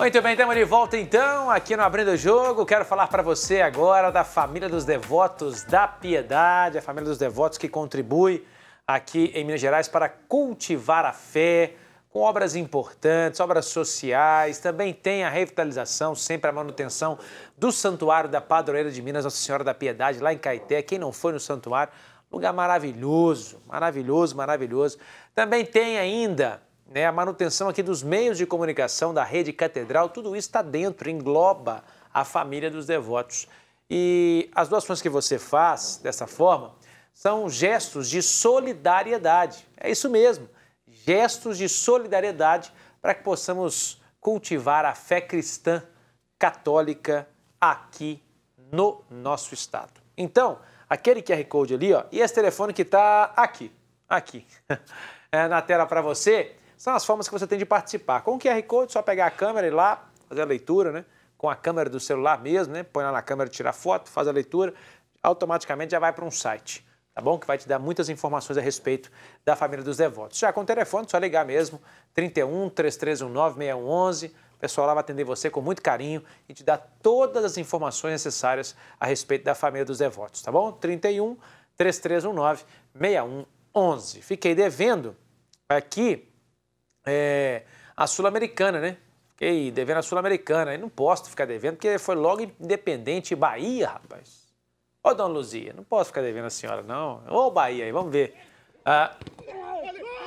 Muito bem, estamos de volta então aqui no Abrindo o Jogo. Quero falar para você agora da família dos devotos da piedade, a família dos devotos que contribui aqui em Minas Gerais para cultivar a fé com obras importantes, obras sociais, também tem a revitalização, sempre a manutenção do Santuário da Padroeira de Minas, Nossa Senhora da Piedade, lá em Caeté. Quem não foi no santuário, lugar maravilhoso, maravilhoso, maravilhoso. Também tem ainda né, a manutenção aqui dos meios de comunicação da rede catedral, tudo isso está dentro, engloba a família dos devotos. E as doações que você faz dessa forma são gestos de solidariedade. É isso mesmo, gestos de solidariedade para que possamos cultivar a fé cristã católica aqui no nosso estado. Então, aquele QR Code ali, ó, e esse telefone que está aqui, aqui, é, na tela para você, são as formas que você tem de participar. Com o QR Code, só pegar a câmera e ir lá, fazer a leitura, né? Com a câmera do celular mesmo, né? Põe lá na câmera, tira foto, faz a leitura, automaticamente já vai para um site, tá bom? Que vai te dar muitas informações a respeito da família dos devotos. Já com o telefone, só ligar mesmo, 31 3319 611. O pessoal lá vai atender você com muito carinho e te dar todas as informações necessárias a respeito da família dos devotos, tá bom? 31 3319 6111. Fiquei devendo aqui é, a Sul-Americana, né? Fiquei devendo a Sul-Americana. Não posso ficar devendo, porque foi logo independente Bahia, rapaz. Ô, Dona Luzia, não posso ficar devendo a senhora, não. Ô, Bahia aí, vamos ver. Ah,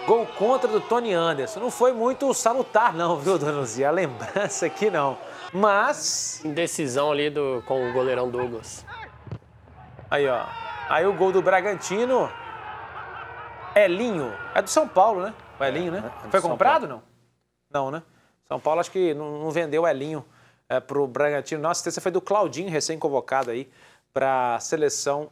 gol contra do Tony Anderson. Não foi muito salutar, não, viu, Dona Luzia? A lembrança aqui, não. Mas... Indecisão ali do, com o goleirão Douglas. Aí, ó. Aí o gol do Bragantino. Elinho. É do São Paulo, né? O Elinho, né? É, Foi comprado, não? Não, né? São Paulo acho que não, não vendeu o Elinho é, para o Bragantino. Nossa, assistência foi do Claudinho, recém-convocado aí para a seleção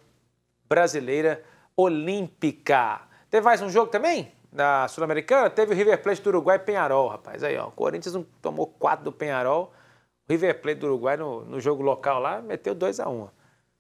brasileira olímpica. Teve mais um jogo também na Sul-Americana? Teve o River Plate do Uruguai e Penharol, rapaz. Aí, ó, o Corinthians não tomou 4 do Penharol. O River Plate do Uruguai no, no jogo local lá meteu 2 a 1 um.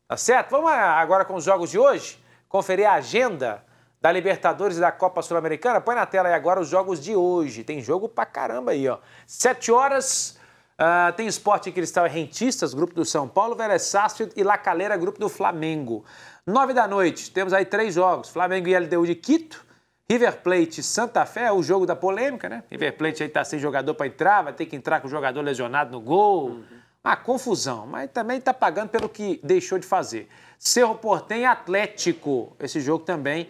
Tá certo? Vamos agora com os jogos de hoje, conferir a agenda da Libertadores e da Copa Sul-Americana. Põe na tela aí agora os jogos de hoje. Tem jogo pra caramba aí, ó. Sete horas, uh, tem Esporte Cristal e Rentistas, grupo do São Paulo, Velessácio e La Calera, grupo do Flamengo. Nove da noite, temos aí três jogos. Flamengo e LDU de Quito, River Plate Santa Fé, o jogo da polêmica, né? River Plate aí tá sem jogador pra entrar, vai ter que entrar com o jogador lesionado no gol. Uhum. Uma confusão, mas também tá pagando pelo que deixou de fazer. Cerro Portem Atlético, esse jogo também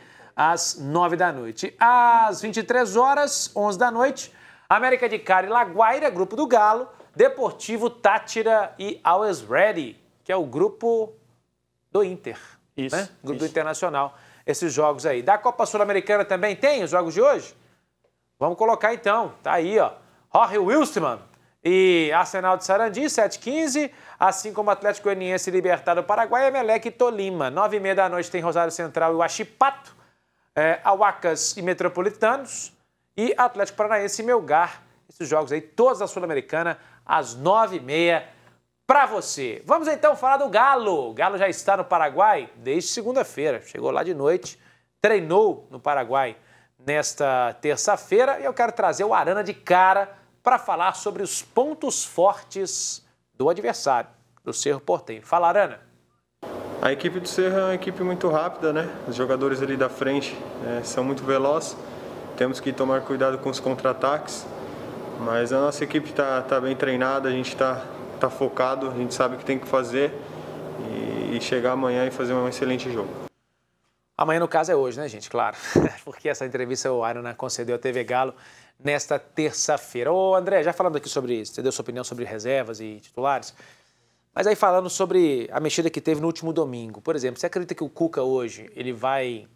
às 9 da noite. Às 23 horas, 11 da noite, América de e Laguaira, grupo do Galo, Deportivo Tátira e Always Ready, que é o grupo do Inter. Né? Isso. Né? Grupo isso. do Internacional. Esses jogos aí. Da Copa Sul-Americana também tem os jogos de hoje? Vamos colocar então. Tá aí, ó. Jorge Wilstermann e Arsenal de Sarandi, 7h15, assim como Atlético Goianiense Libertado Paraguai, Emelec e Tolima. 9h30 da noite tem Rosário Central e Achipato é, Auacas e Metropolitanos e Atlético Paranaense e Melgar. Esses jogos aí, todos da Sul-Americana, às nove e meia para você. Vamos então falar do Galo. O Galo já está no Paraguai desde segunda-feira. Chegou lá de noite, treinou no Paraguai nesta terça-feira e eu quero trazer o Arana de cara para falar sobre os pontos fortes do adversário, do Cerro Portenho. Fala, Arana. A equipe do Serra é uma equipe muito rápida, né? Os jogadores ali da frente é, são muito velozes. Temos que tomar cuidado com os contra-ataques. Mas a nossa equipe está tá bem treinada, a gente está tá focado, a gente sabe o que tem que fazer e, e chegar amanhã e fazer um excelente jogo. Amanhã, no caso, é hoje, né, gente? Claro. Porque essa entrevista o Arana concedeu à TV Galo nesta terça-feira. Ô, André, já falando aqui sobre isso, você deu sua opinião sobre reservas e titulares. Mas aí falando sobre a mexida que teve no último domingo, por exemplo, você acredita que o Cuca hoje ele vai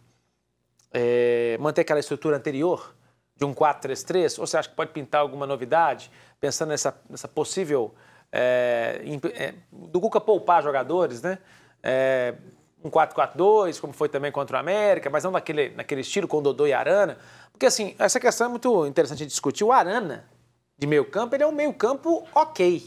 é, manter aquela estrutura anterior de um 4-3-3? Ou você acha que pode pintar alguma novidade, pensando nessa, nessa possível é, é, do Cuca poupar jogadores, né? É, um 4-4-2, como foi também contra o América, mas não naquele, naquele estilo com o Dodô e Arana. Porque, assim, essa questão é muito interessante de discutir. O Arana, de meio campo, ele é um meio campo ok.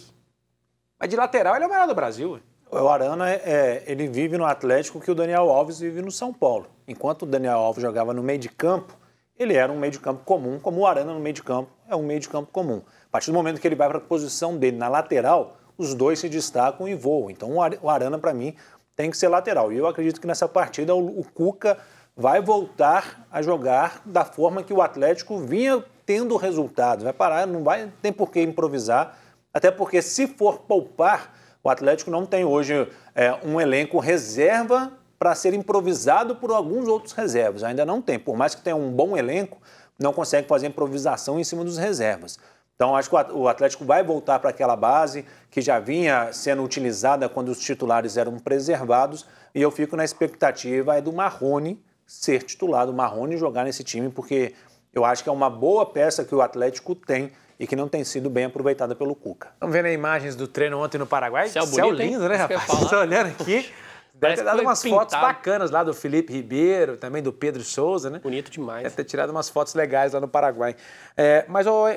Mas de lateral ele é o melhor do Brasil. O Arana, é, é, ele vive no Atlético que o Daniel Alves vive no São Paulo. Enquanto o Daniel Alves jogava no meio de campo, ele era um meio de campo comum, como o Arana no meio de campo é um meio de campo comum. A partir do momento que ele vai para a posição dele na lateral, os dois se destacam e voam. Então o Arana, para mim, tem que ser lateral. E eu acredito que nessa partida o Cuca vai voltar a jogar da forma que o Atlético vinha tendo resultados. Vai parar, não vai, tem por que improvisar até porque, se for poupar, o Atlético não tem hoje é, um elenco reserva para ser improvisado por alguns outros reservas. Ainda não tem. Por mais que tenha um bom elenco, não consegue fazer improvisação em cima dos reservas. Então, acho que o Atlético vai voltar para aquela base que já vinha sendo utilizada quando os titulares eram preservados. E eu fico na expectativa é do Marrone ser titulado do Marrone jogar nesse time, porque eu acho que é uma boa peça que o Atlético tem e que não tem sido bem aproveitada pelo Cuca. Estamos vendo imagens do treino ontem no Paraguai. Céu, Céu lindo, hein? né, rapaz? Estou olhando aqui. Deve ter dado umas pintado. fotos bacanas lá do Felipe Ribeiro, também do Pedro Souza, né? Bonito demais. Deve ter tirado umas fotos legais lá no Paraguai. É, mas, ô, é,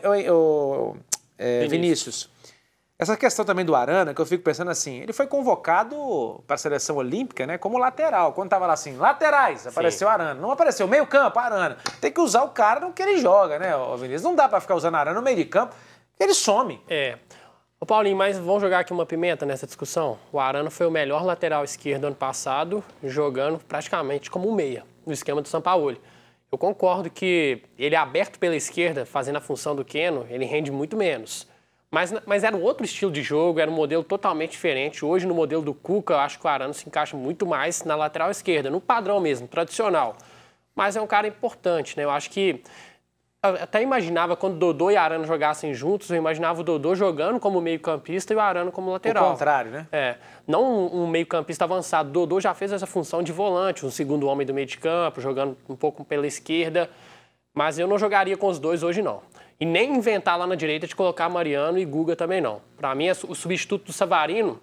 Vinícius, Vinícius essa questão também do Arana, que eu fico pensando assim, ele foi convocado para a seleção olímpica, né, como lateral. Quando tava lá assim, laterais, apareceu Sim. Arana. Não apareceu meio campo, Arana. Tem que usar o cara no que ele joga, né, o Vinícius? Não dá para ficar usando Arana no meio de campo, ele some. É. Ô Paulinho, mas vamos jogar aqui uma pimenta nessa discussão? O Arana foi o melhor lateral esquerdo ano passado, jogando praticamente como um meia, no esquema do Sampaoli. Eu concordo que ele é aberto pela esquerda, fazendo a função do Keno, ele rende muito menos. Mas, mas era um outro estilo de jogo, era um modelo totalmente diferente. Hoje, no modelo do Cuca, eu acho que o Arano se encaixa muito mais na lateral esquerda, no padrão mesmo, tradicional. Mas é um cara importante, né? Eu acho que eu até imaginava quando Dodô e Arano jogassem juntos, eu imaginava o Dodô jogando como meio-campista e o Arano como lateral. O contrário, né? É. Não um, um meio-campista avançado. Dodô já fez essa função de volante, um segundo homem do meio de campo, jogando um pouco pela esquerda. Mas eu não jogaria com os dois hoje, não. E nem inventar lá na direita de colocar Mariano e Guga também não. Para mim, é o substituto do Savarino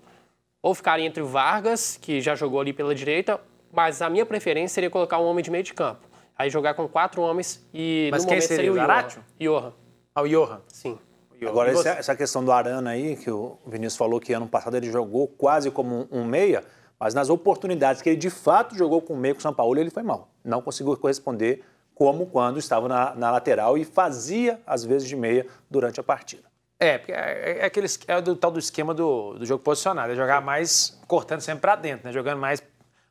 ou ficaria entre o Vargas, que já jogou ali pela direita, mas a minha preferência seria colocar um homem de meio de campo. Aí jogar com quatro homens e mas no momento seria, seria o Zaratio? Johan. Ah, o Johan. Sim. Johan. Agora, essa, essa questão do Arana aí, que o Vinícius falou que ano passado ele jogou quase como um, um meia, mas nas oportunidades que ele de fato jogou com o meio com o São Paulo, ele foi mal. Não conseguiu corresponder como quando estava na, na lateral e fazia, às vezes, de meia durante a partida. É, porque é, é, é aquele, é do tal do esquema do, do jogo posicionado, é jogar mais cortando sempre para dentro, né? jogando mais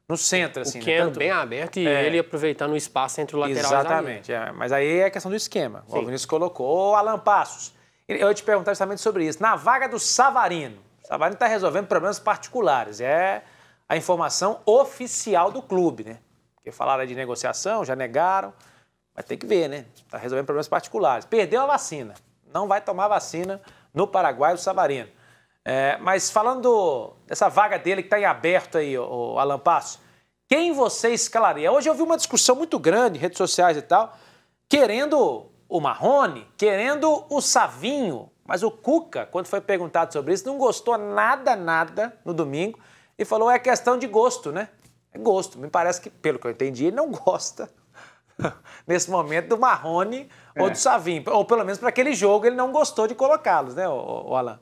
no centro, assim. O né? É Tanto... bem aberto e é. ele aproveitando o espaço entre o lateral Exatamente, e o é. mas aí é questão do esquema. Sim. O Vinícius colocou. Ô, Alan Passos, eu ia te perguntar justamente sobre isso. Na vaga do Savarino, o Savarino está resolvendo problemas particulares, é a informação oficial do clube, né? Porque falaram de negociação, já negaram. Mas tem que ver, né? Está resolvendo problemas particulares. Perdeu a vacina. Não vai tomar vacina no Paraguai, o Savarino. É, mas falando dessa vaga dele que está em aberto aí, o, Alan Passo, quem você escalaria? Hoje eu vi uma discussão muito grande, redes sociais e tal, querendo o Marrone, querendo o Savinho. Mas o Cuca, quando foi perguntado sobre isso, não gostou nada, nada no domingo e falou: é questão de gosto, né? É gosto. Me parece que, pelo que eu entendi, ele não gosta nesse momento, do Marrone é. ou do Savim. Ou pelo menos para aquele jogo ele não gostou de colocá-los, né, o, Alan?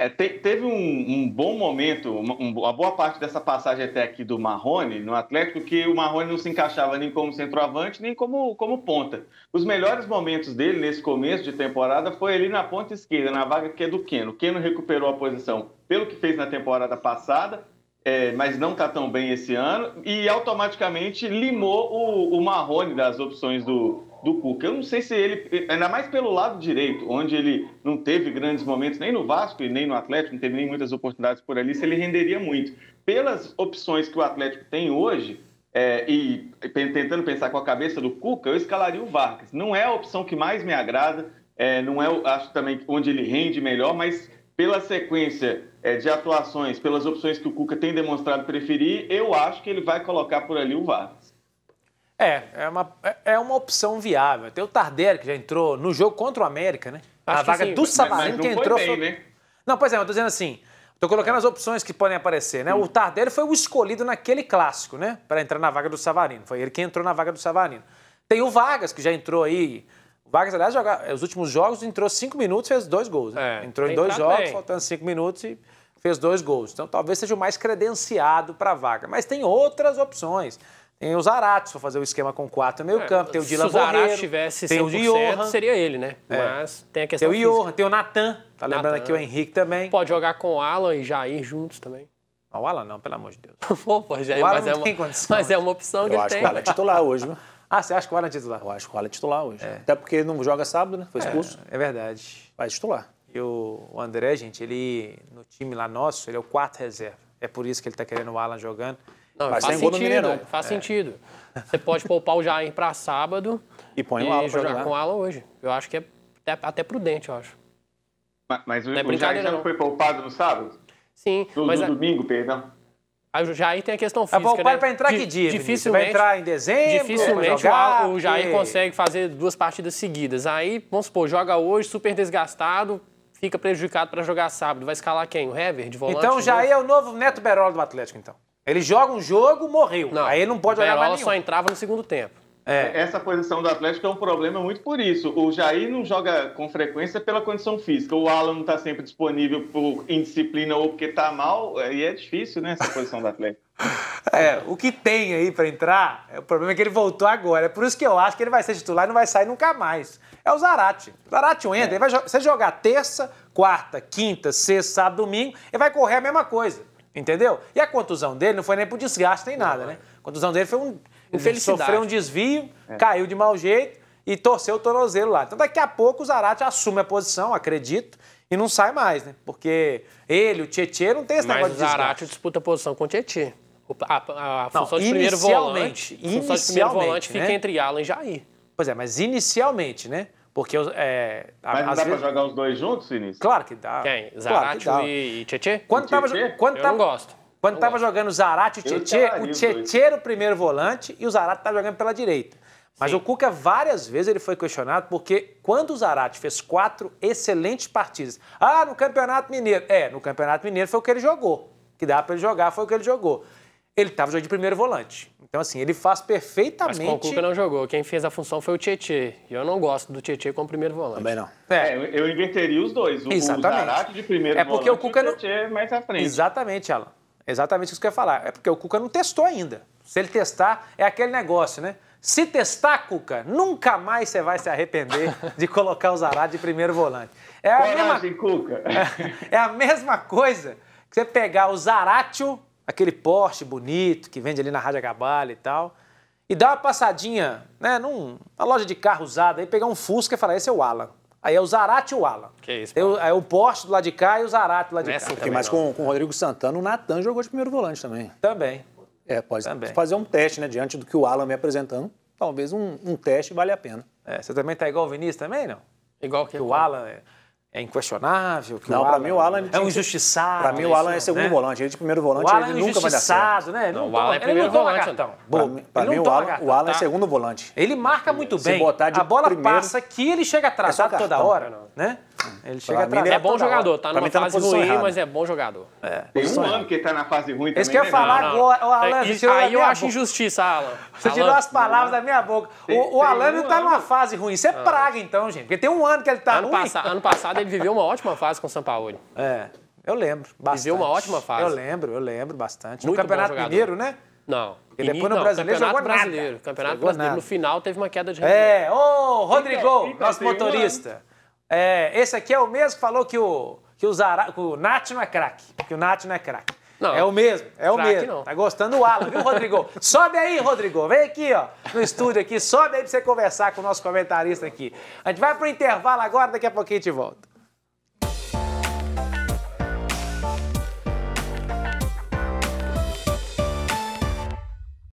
É, te, teve um, um, bom momento, uma, uma, boa parte dessa passagem até aqui do Marrone no Atlético, que o Marrone não se encaixava nem como centroavante, nem como, como ponta. Os melhores momentos dele nesse começo de temporada foi ali na ponta esquerda, na vaga que é do Keno. O Keno recuperou a posição pelo que fez na temporada passada, é, mas não está tão bem esse ano, e automaticamente limou o, o Marrone das opções do, do Cuca. Eu não sei se ele, ainda mais pelo lado direito, onde ele não teve grandes momentos, nem no Vasco e nem no Atlético, não teve nem muitas oportunidades por ali, se ele renderia muito. Pelas opções que o Atlético tem hoje, é, e tentando pensar com a cabeça do Cuca, eu escalaria o Vargas. Não é a opção que mais me agrada, é, não é, acho também, onde ele rende melhor, mas pela sequência é, de atuações, pelas opções que o Cuca tem demonstrado preferir, eu acho que ele vai colocar por ali o Vargas. É, é uma, é, é uma opção viável. Tem o Tardelli, que já entrou no jogo contra o América, né? Acho a vaga sim, do Savarino que entrou. Bem, foi... né? Não, pois é, eu tô dizendo assim. Tô colocando as opções que podem aparecer, né? Hum. O Tardelli foi o escolhido naquele clássico, né? Para entrar na vaga do Savarino. Foi ele que entrou na vaga do Savarino. Tem o Vargas, que já entrou aí o Vargas, aliás, joga, eh, os últimos jogos entrou cinco minutos e fez dois gols. Né? É, entrou em dois jogos, bem. faltando cinco minutos e fez dois gols. Então talvez seja o mais credenciado para a vaga. Mas tem outras opções. Tem o Zarate, para fazer o esquema com quatro meio é, campo. É, tem o Dylan Se o Zarate tivesse 100%, tem o Johan, seria ele, né? É. Mas tem a questão Tem o Johan, tem o Natan. Tá Nathan. lembrando aqui o Henrique também. Pode jogar com o Alan e Jair juntos também. Ah, o Alan não, pelo amor de Deus. Pô, Jair, mas, é uma, mas é uma opção Eu que ele tem. O Alan é titular hoje, viu? Ah, você acha que o Alan é titular? Eu acho que o Alan é titular hoje. É. Até porque não joga sábado, né? Foi é, expulso. É, é verdade. Vai titular. E o, o André, gente, ele, no time lá nosso, ele é o quarto reserva. É por isso que ele está querendo o Alan jogando. Não, faz sentido, Mineirão, faz é. sentido. Você pode poupar o Jair para sábado e, põe e o Alan jogar com o Alan hoje. Eu acho que é até, prudente, eu acho. Mas, mas o, é o Jair não, não foi poupado no sábado? Sim. No, mas no a... domingo, perdão. Aí tem a questão física. É bom, para né? para entrar que dia? Dificilmente, vai entrar em dezembro? Dificilmente jogar, o Jair consegue fazer duas partidas seguidas. Aí, vamos supor, joga hoje, super desgastado, fica prejudicado para jogar sábado. Vai escalar quem? O Hever, de volante? Então o Jair é o novo Neto Berola do Atlético, então. Ele joga um jogo, morreu. Não, aí ele não pode jogar mais nenhum. só entrava no segundo tempo. É. Essa posição do Atlético é um problema muito por isso. O Jair não joga com frequência pela condição física. O Alan não está sempre disponível por indisciplina ou porque está mal. E é difícil, né, essa posição do Atlético. É, o que tem aí para entrar, é o problema é que ele voltou agora. É por isso que eu acho que ele vai ser titular e não vai sair nunca mais. É o Zarate. O Zarate entra, é. ele vai jogar terça, quarta, quinta, sexta, sábado, domingo, ele vai correr a mesma coisa. Entendeu? E a contusão dele não foi nem por desgaste nem nada, né? A contusão dele foi um Infelicidade. Sofreu um desvio, é. caiu de mau jeito e torceu o tornozelo lá. Então, daqui a pouco o Zarate assume a posição, acredito, e não sai mais, né? Porque ele, o Tietchan, não tem esse Mas negócio Mas o Zarate disputa a posição com o Tietchan. A, a, a não, função de primeiro volante, a função de primeiro volante né? fica entre Alan e Jair. Pois é, mas inicialmente, né? Porque é, Mas não dá vezes... pra jogar os dois juntos, início. Claro que dá. Quem? Zarate claro que dá. e Tietchan? Quando, e tava, quando eu tava... não gosto. Quando estava jogando o Zarate e o Tietê, o Tietê era o primeiro volante e o Zarate estava tá jogando pela direita. Mas Sim. o Cuca, várias vezes, ele foi questionado porque quando o Zarate fez quatro excelentes partidas. Ah, no Campeonato Mineiro. É, no Campeonato Mineiro foi o que ele jogou. Que dava para ele jogar, foi o que ele jogou. Ele estava jogando de primeiro volante. Então, assim, ele faz perfeitamente. Mas com o Cuca não jogou. Quem fez a função foi o Tietê. E eu não gosto do Tietê como primeiro volante. Também não. É, é eu inverteria os dois. O, Exatamente. O Zarate de primeiro volante. É porque volante, o Cuca. O Tietê não... mais à frente. Exatamente, Alan. Exatamente isso que eu ia falar. É porque o Cuca não testou ainda. Se ele testar, é aquele negócio, né? Se testar, Cuca, nunca mais você vai se arrepender de colocar o Zarate de primeiro volante. É a, mesma... Cuca. É, é a mesma coisa que você pegar o Zaratio, aquele Porsche bonito que vende ali na Rádio Gabala e tal, e dar uma passadinha né, numa loja de carro usada e pegar um Fusca e falar, esse é o Alan. Aí é o Zarate e o Alan. Que isso, Tem o, é o Porsche do lado de cá e o Zarate do lado de cá. Porque, mas com, com o Rodrigo Santana, o Natan jogou de primeiro volante também. Também. É, pode também. fazer um teste, né? Diante do que o Alan me apresentando, talvez um, um teste vale a pena. É, você também tá igual o Vinícius também, não? Igual que o Alan. É é inquestionável. não, para mim o Alan é um injustiçado. Para mim o Alan é segundo né? volante, ele de primeiro volante o Alan ele é nunca vai dar certo. Né? Não, não, o Alan é primeiro volante. então Para mim o Alan, cartão, o Alan é tá? é segundo volante. Ele marca muito bem. Se botar de a bola primeiro, passa que ele chega é atrasado é toda hora, né? Ele chega atrás. É, é bom jogador, tá numa tá fase ruim, errada. mas é bom jogador. É. Tem um ano que ele tá na fase ruim também. Isso que eu ia né? falar agora, o Alan, você tirou Aí eu acho injustiça, Alan. Você Alan, tirou as palavras não. da minha boca. Tem, o, o Alan um não tá numa fase ruim. Isso é ah. praga, então, gente. Porque tem um ano que ele tá ano ruim. Passa, ano passado ele viveu uma ótima fase com o São Paulo. É. Eu lembro. Bastante. Viveu uma ótima fase. Eu lembro, eu lembro bastante. Muito no Campeonato Mineiro, né? Não. E depois no não, Brasileiro jogou brasileiro, nada. Campeonato jogou Brasileiro, nada. no final, teve uma queda de rendimento. É, ô, Rodrigo, nosso motorista. É, esse aqui é o mesmo que falou que o, que o, Zara, que o Nath não é craque. Que o Nath não é craque. Não, é o mesmo, é o mesmo. Não. Tá gostando do Alan, viu, Rodrigo? sobe aí, Rodrigo. Vem aqui, ó, no estúdio aqui. Sobe aí pra você conversar com o nosso comentarista aqui. A gente vai pro intervalo agora, daqui a pouquinho a gente volta.